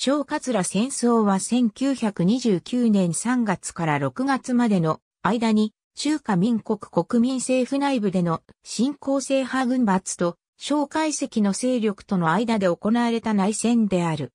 小桂戦争は1929年3月から6月までの間に中華民国国民政府内部での新興制派軍閥と小介石の勢力との間で行われた内戦である。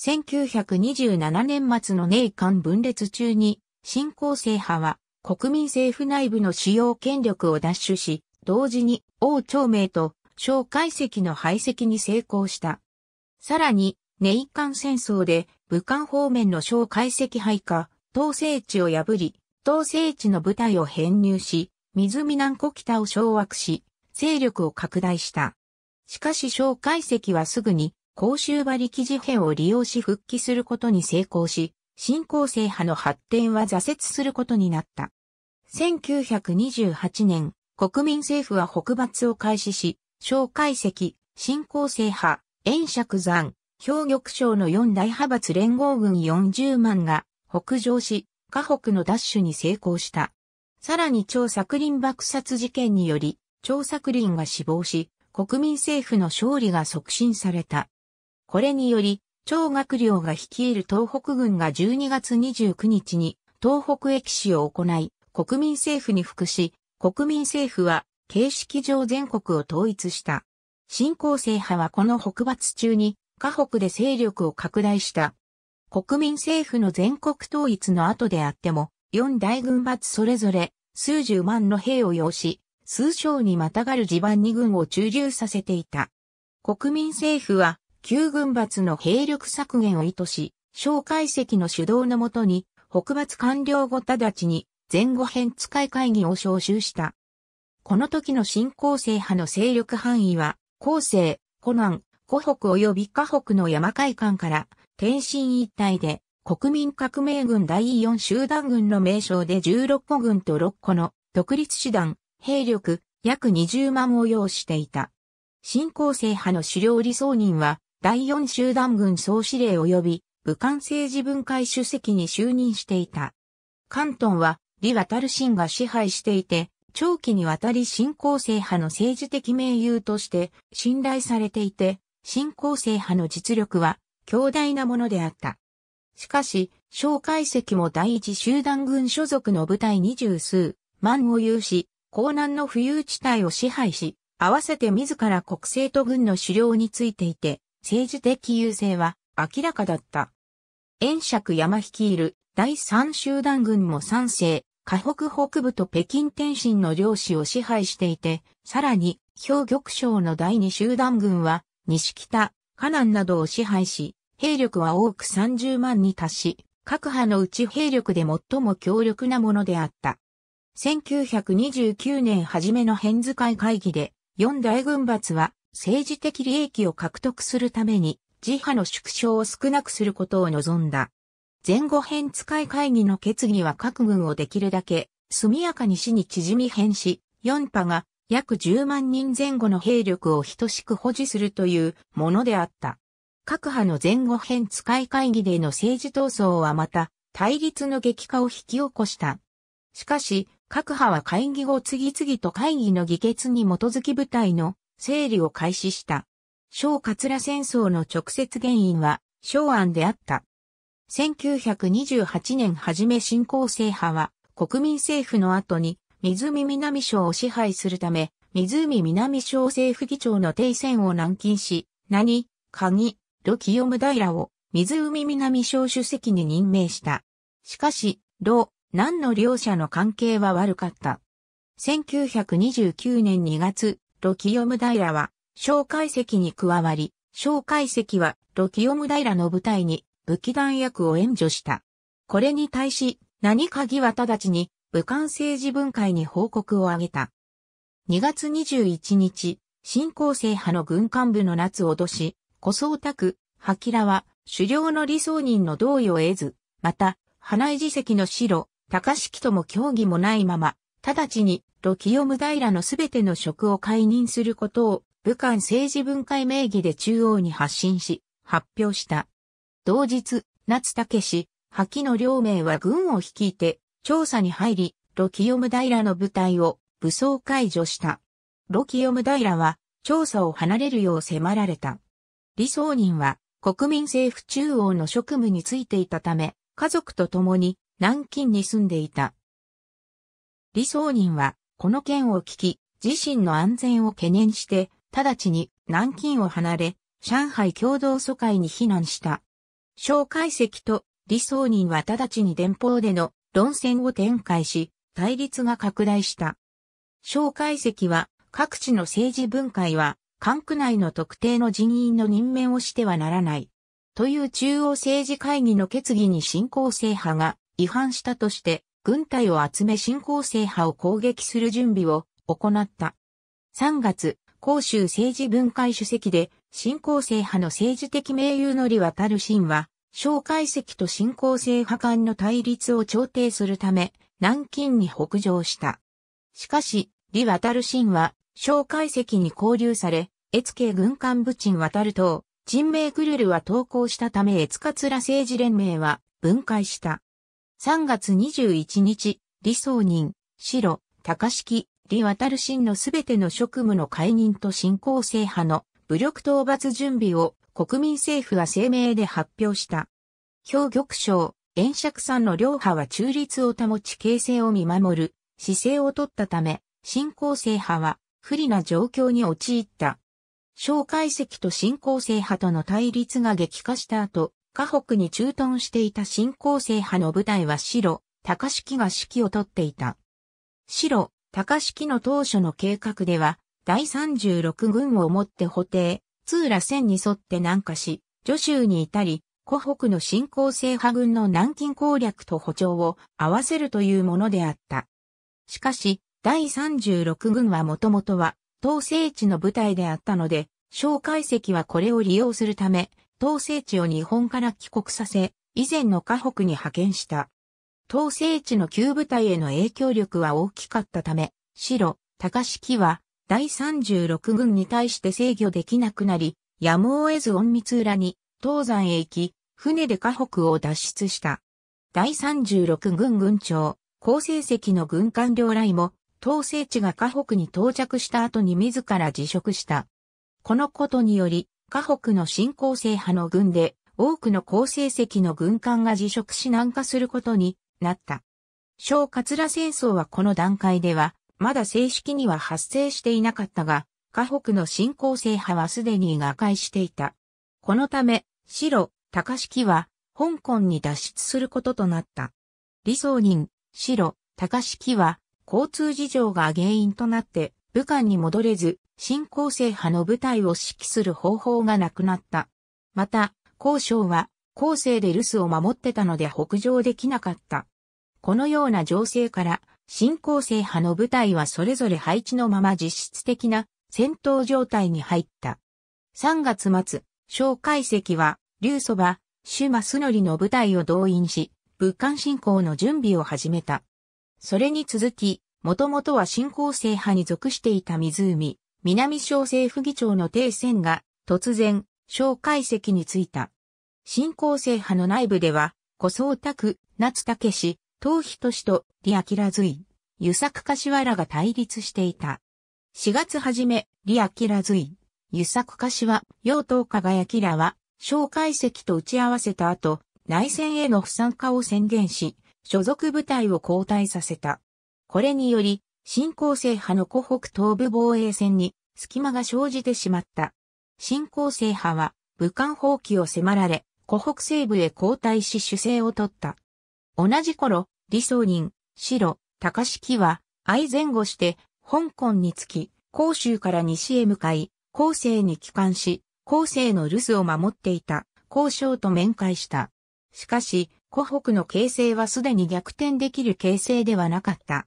1927年末の年間分裂中に新興制派は国民政府内部の主要権力を奪取し、同時に王朝明と小介石の排斥に成功した。さらに、カン戦争で武漢方面の小解石配下、東西地を破り、東西地の部隊を編入し、水南湖北を掌握し、勢力を拡大した。しかし小解石はすぐに、公衆馬力事変を利用し復帰することに成功し、新興制派の発展は挫折することになった。1928年、国民政府は北伐を開始し、小解石、新興制派、炎釈山、兵玉省の4大派閥連合軍40万が北上し、河北の奪取に成功した。さらに張作林爆殺事件により、張作林が死亡し、国民政府の勝利が促進された。これにより、張学良が率いる東北軍が12月29日に東北駅市を行い、国民政府に服し、国民政府は形式上全国を統一した。新興制派はこの北伐中に河北で勢力を拡大した。国民政府の全国統一の後であっても、四大軍閥それぞれ数十万の兵を要し、数章にまたがる地盤二軍を駐留させていた。国民政府は、旧軍閥の兵力削減を意図し、小解析の主導のもとに、北伐官僚後直ちに前後編使い会議を招集した。この時の新興成派の勢力範囲は、後世、湖南、湖北及び河北の山海間から天津一帯で国民革命軍第四集団軍の名称で16個軍と6個の独立師団、兵力約20万を要していた。新興制派の狩猟理想人は第四集団軍総司令及び武漢政治分解主席に就任していた。関東は李渡新が支配していて、長期にわたり新興制派の政治的盟友として信頼されていて、新興成派の実力は強大なものであった。しかし、蒋介石も第一集団軍所属の部隊二十数万を有し、江南の浮遊地帯を支配し、合わせて自ら国政と軍の狩猟についていて、政治的優勢は明らかだった。遠釈山率いる第三集団軍も賛成、河北北部と北京天津の領主を支配していて、さらに、兵玉省の第二集団軍は、西北、河南などを支配し、兵力は多く30万に達し、各派のうち兵力で最も強力なものであった。1929年初めの変図会会議で、四大軍閥は政治的利益を獲得するために、自派の縮小を少なくすることを望んだ。前後編使い会議の決議は各軍をできるだけ速やかに死に縮み変し、四派が約10万人前後の兵力を等しく保持するというものであった。各派の前後編使い会議での政治闘争はまた、対立の激化を引き起こした。しかし、各派は会議後次々と会議の議決に基づき部隊の整理を開始した。小桂戦争の直接原因は、小安であった。1928年初め新興制派は、国民政府の後に湖南省を支配するため、湖南省政府議長の定選を軟禁し、何、鍵、ロダイ平を湖南省主席に任命した。しかし、ロ、南の両者の関係は悪かった。1929年2月、ロダイ平は、小介析に加わり、小介析は、ロダイ平の部隊に武器弾薬を援助した。これに対し、何鍵は直ちに、武漢政治分解に報告を挙げた。2月21日、新興政派の軍幹部の夏脅し、小僧宅、ハキラは、狩猟の理想人の同意を得ず、また、花井寺石の白、高式とも協議もないまま、直ちに、ロキヨム平のすべての職を解任することを、武漢政治分解名義で中央に発信し、発表した。同日、夏武氏、ハキの両名は軍を率いて、調査に入り、ロキヨムラの部隊を武装解除した。ロキヨムラは調査を離れるよう迫られた。李宗仁は国民政府中央の職務についていたため、家族と共に南京に住んでいた。李宗仁はこの件を聞き、自身の安全を懸念して、直ちに南京を離れ、上海共同疎開に避難した。蒋介石と李宗仁は直ちに電報での論戦を展開し、対立が拡大した。蒋介石は、各地の政治分解は、管区内の特定の人員の任命をしてはならない。という中央政治会議の決議に新興制派が違反したとして、軍隊を集め新興制派を攻撃する準備を行った。3月、広州政治分解主席で、新興制派の政治的名誉のり渡るシは、小解石と新興性派間の対立を調停するため、南京に北上した。しかし、李渡新は、小解石に交流され、越慶軍艦部陳渡ると、陳明クルルは投降したため越桂政治連盟は分解した。3月21日、李宗仁、白、高式、李渡新のすべての職務の解任と新興制派の武力討伐準備を国民政府は声明で発表した。表玉章、炎釈さんの両派は中立を保ち形勢を見守る姿勢を取ったため、新興制派は不利な状況に陥った。蒋介石と新興制派との対立が激化した後、河北に駐屯していた新興制派の部隊は白、高式が指揮をとっていた。白、高式の当初の計画では、第36軍をもって補定、通羅線に沿って南下し、徐州に至り、湖北の新興制派軍の南京攻略と歩調を合わせるというものであった。しかし、第36軍はもともとは、東西地の部隊であったので、小海石はこれを利用するため、東西地を日本から帰国させ、以前の河北に派遣した。東西地の旧部隊への影響力は大きかったため、白、高式は第36軍に対して制御できなくなり、やむを得ず隠密裏に東山へ行き、船で河北を脱出した。第36軍軍長、高成績の軍官領来も、東西地が河北に到着した後に自ら辞職した。このことにより、河北の新興成派の軍で、多くの高成績の軍艦が辞職し南下することになった。小桂戦争はこの段階では、まだ正式には発生していなかったが、河北の新興制派はすでに瓦解していた。このため、白、高式は、香港に脱出することとなった。李宗仁、白、高式は、交通事情が原因となって、武漢に戻れず、新興制派の部隊を指揮する方法がなくなった。また、交渉は、後世で留守を守ってたので北上できなかった。このような情勢から、新構成派の部隊はそれぞれ配置のまま実質的な戦闘状態に入った。3月末、小解石は、劉祖馬、朱ノリの部隊を動員し、武漢侵攻の準備を始めた。それに続き、もともとは新構成派に属していた湖、南小政府議長の定戦が、突然、小解石についた。新構成派の内部では、小宗拓、夏武氏、東都氏と、李明イ。湯作柏らが対立していた。4月初め、李明随、湯作柏、楊東輝明らは、小解析と打ち合わせた後、内戦への不参加を宣言し、所属部隊を交代させた。これにより、新興制派の湖北東部防衛戦に隙間が生じてしまった。新興制派は武漢放棄を迫られ、湖北西部へ後退し主勢を取った。同じ頃、李宗仁、白、高式は、愛前後して、香港につき、広州から西へ向かい、後世に帰還し、後世の留守を守っていた、交渉と面会した。しかし、湖北の形勢はすでに逆転できる形勢ではなかった。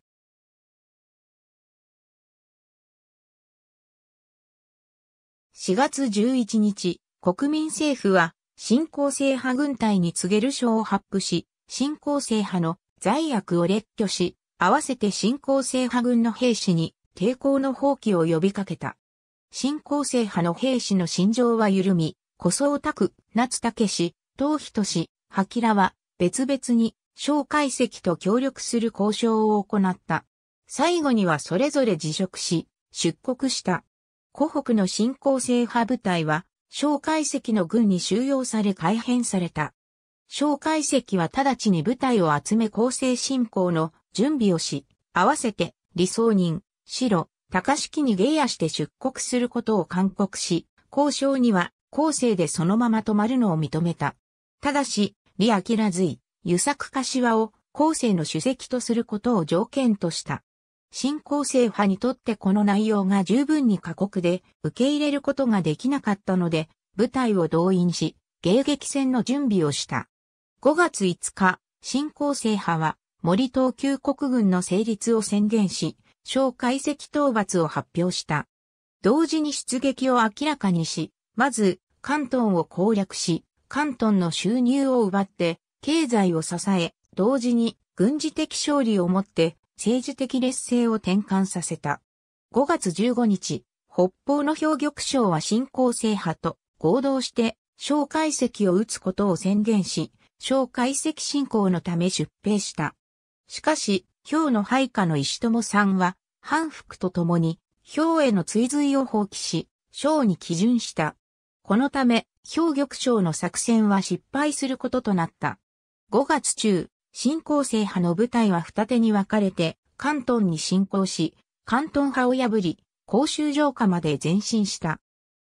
4月11日、国民政府は、新興制派軍隊に告げる書を発布し、新興制派の罪悪を列挙し、合わせて新興制派軍の兵士に抵抗の放棄を呼びかけた。新興制派の兵士の心情は緩み、小僧拓、夏武氏、東人氏、ハキラは別々に小介石と協力する交渉を行った。最後にはそれぞれ辞職し、出国した。湖北の新興制派部隊は、小介石の軍に収容され改編された。小介石は直ちに部隊を集め構成進行の準備をし、合わせて、理想人、白、高式にゲイアして出国することを勧告し、交渉には、後世でそのまま止まるのを認めた。ただし、李明随、湯作柏を後世の主席とすることを条件とした。新構成派にとってこの内容が十分に過酷で受け入れることができなかったので、部隊を動員し、迎撃戦の準備をした。5月5日、新興政派は森東旧国軍の成立を宣言し、小解析討伐を発表した。同時に出撃を明らかにし、まず、関東を攻略し、関東の収入を奪って、経済を支え、同時に軍事的勝利をもって、政治的劣勢を転換させた。5月15日、北方の兵玉省は新興制派と合同して、小解析を打つことを宣言し、小解析進行のため出兵した。しかし、氷の配下の石友さんは、反復と共に、氷への追随を放棄し、章に基準した。このため、氷玉章の作戦は失敗することとなった。5月中、新興制派の部隊は二手に分かれて、関東に進行し、関東派を破り、甲州城下まで前進した。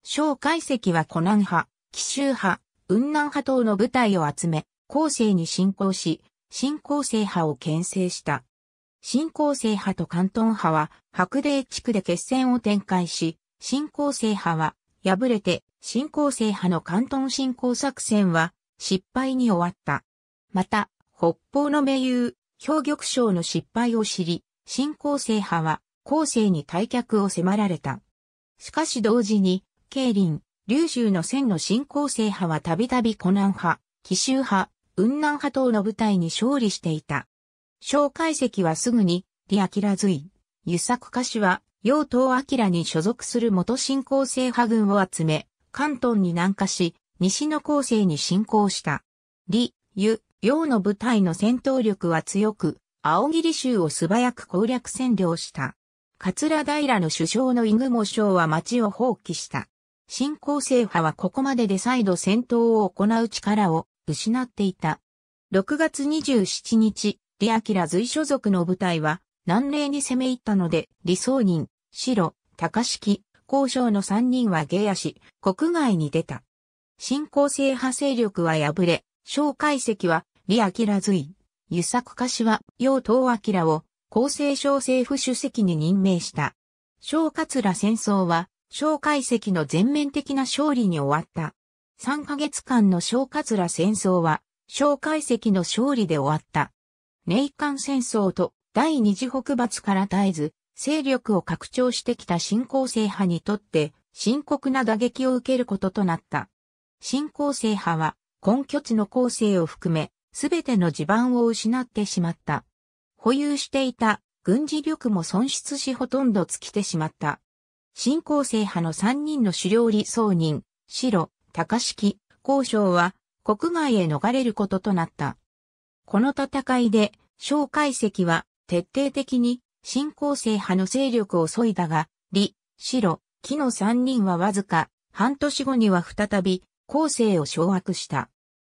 小海石は湖南派、紀州派、雲南派等の部隊を集め、後世に進行し、新興生派を牽制した。新興生派と関東派は白霊地区で決戦を展開し、新興生派は敗れて新興生派の関東進行作戦は失敗に終わった。また、北方の盟友、兵玉将の失敗を知り、新興生派は後世に退却を迫られた。しかし同時に、慶林、龍州の戦の新興生派はたびたび湖南派、紀州派、雲南派党の部隊に勝利していた。蒋介石はすぐに、李明随、輸作家氏は、楊東明に所属する元新興制派軍を集め、関東に南下し、西の構成に侵攻した。李、湯、楊の部隊の戦闘力は強く、青霧州を素早く攻略占領した。桂平の首相のイグモ将は町を放棄した。新興制派はここまでで再度戦闘を行う力を失っていた。6月27日、李明随所属の部隊は南霊に攻め入ったので、李宗仁、白、高式、交渉の3人は下野し、国外に出た。新興制派勢力は敗れ、小解析は李明随、湯作柏、楊東明を厚生省政府主席に任命した。小桂戦争は、小解析の全面的な勝利に終わった。3ヶ月間の小桂戦争は、小介石の勝利で終わった。年間戦争と第二次北伐から絶えず、勢力を拡張してきた新興制派にとって、深刻な打撃を受けることとなった。新興制派は、根拠地の構成を含め、すべての地盤を失ってしまった。保有していた軍事力も損失しほとんど尽きてしまった。新興制派の3人の狩猟理想人、白、高式、交渉は国外へ逃れることとなった。この戦いで、蒋介石は徹底的に新興生派の勢力を削いだが、李、白、木の三人はわずか半年後には再び後世を掌握した。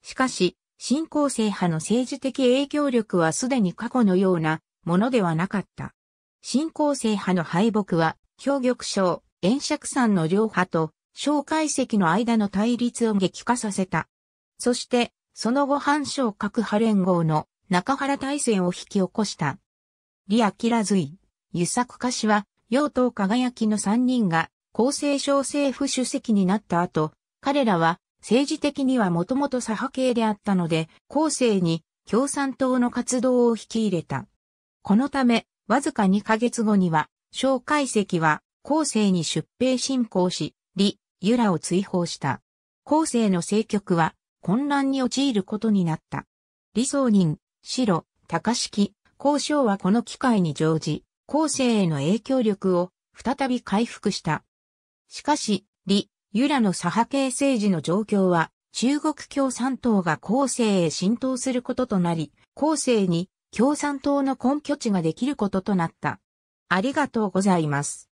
しかし、新興生派の政治的影響力はすでに過去のようなものではなかった。新興生派の敗北は、協玉賞・炎釈山の両派と小解石の間の対立を激化させた。そして、その後反省核派連合の中原大戦を引き起こした。李明随、湯作家氏は、陽東輝きの三人が、厚生省政府主席になった後、彼らは、政治的にはもともと左派系であったので、後世に共産党の活動を引き入れた。このため、わずか2ヶ月後には、小解石は後世に出兵進行し、李、ユラを追放した。後世の政局は混乱に陥ることになった。李宗仁、白、高式、交渉はこの機会に乗じ、後世への影響力を再び回復した。しかし、李、ユラの左派系政治の状況は、中国共産党が後世へ浸透することとなり、後世に共産党の根拠地ができることとなった。ありがとうございます。